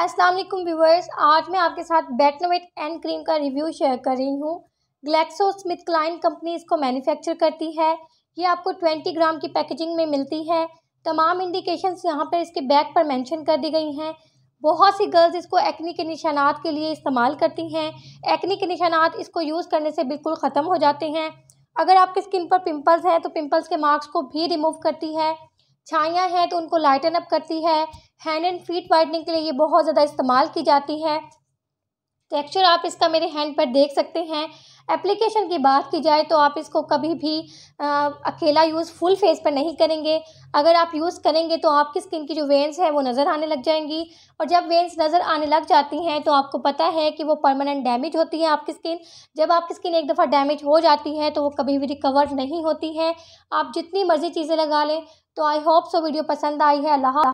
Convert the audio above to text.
अस्सलाम वालेकुम व्यूवर्स आज मैं आपके साथ बैटनोवेट एंड क्रीम का रिव्यू शेयर कर रही हूँ ग्लैक्सो स्मिथ क्लाइन कंपनी इसको मैन्युफैक्चर करती है ये आपको 20 ग्राम की पैकेजिंग में मिलती है तमाम इंडिकेशंस यहाँ पर इसके बैक पर मेंशन कर दी गई हैं बहुत सी गर्ल्स इसको एक्नी के निशानात के लिए इस्तेमाल करती हैं एक्नी के निशानात इसको यूज़ करने से बिल्कुल ख़त्म हो जाते हैं अगर आपकी स्किन पर पिम्पल्स हैं तो पिम्पल्स के मार्क्स को भी रिमूव करती है छाइयाँ हैं तो उनको लाइटन अप करती है हैंड एंड फीट वाइटनिंग के लिए ये बहुत ज़्यादा इस्तेमाल की जाती है टेक्सचर आप इसका मेरे हैंड पर देख सकते हैं एप्लीकेशन की बात की जाए तो आप इसको कभी भी आ, अकेला यूज़ फुल फेस पर नहीं करेंगे अगर आप यूज़ करेंगे तो आपकी स्किन की जो वेंस है वो नज़र आने लग जाएंगी और जब वेंस नज़र आने लग जाती हैं तो आपको पता है कि वो परमानेंट डैमेज होती है आपकी स्किन जब आपकी स्किन एक दफ़ा डैमेज हो जाती है तो वो कभी भी रिकवर नहीं होती है आप जितनी मर्ज़ी चीज़ें लगा लें तो आई होप सो वीडियो पसंद आई है अल्लाह